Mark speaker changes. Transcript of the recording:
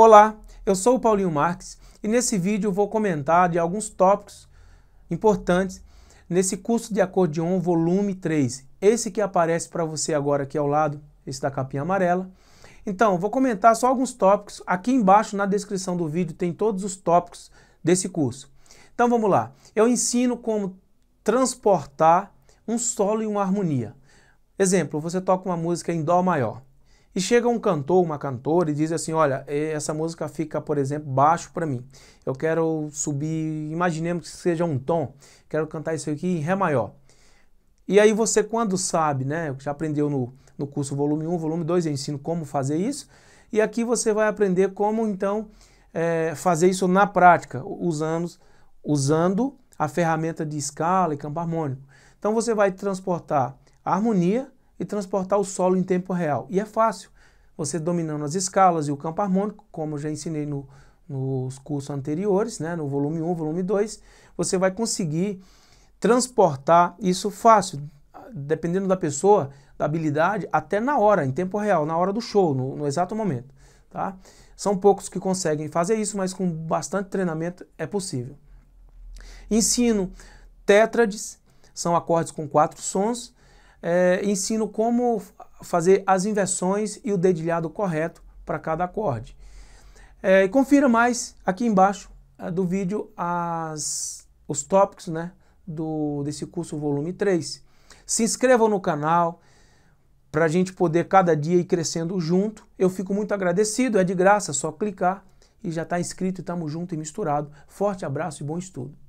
Speaker 1: Olá, eu sou o Paulinho Marques e nesse vídeo vou comentar de alguns tópicos importantes nesse curso de acordeon volume 3. Esse que aparece para você agora aqui ao lado, esse da capinha amarela. Então, vou comentar só alguns tópicos. Aqui embaixo na descrição do vídeo tem todos os tópicos desse curso. Então vamos lá. Eu ensino como transportar um solo e uma harmonia. Exemplo, você toca uma música em dó maior. E chega um cantor, uma cantora e diz assim: "Olha, essa música fica, por exemplo, baixo para mim. Eu quero subir, imaginemos que seja um tom, quero cantar isso aqui em ré maior". E aí você quando sabe, né, já aprendeu no, no curso volume 1, volume 2, eu ensino como fazer isso, e aqui você vai aprender como então é, fazer isso na prática, usando, usando a ferramenta de escala e campo harmônico. Então você vai transportar a harmonia e transportar o solo em tempo real. E é fácil, você dominando as escalas e o campo harmônico, como já ensinei no, nos cursos anteriores, né, no volume 1, volume 2, você vai conseguir transportar isso fácil, dependendo da pessoa, da habilidade, até na hora, em tempo real, na hora do show, no, no exato momento. Tá? São poucos que conseguem fazer isso, mas com bastante treinamento é possível. Ensino tétrades, são acordes com quatro sons, é, ensino como fazer as inversões e o dedilhado correto para cada acorde. É, confira mais aqui embaixo é, do vídeo as, os tópicos né, do, desse curso volume 3. Se inscrevam no canal para a gente poder cada dia ir crescendo junto. Eu fico muito agradecido, é de graça, só clicar e já está inscrito, estamos junto e misturado. Forte abraço e bom estudo.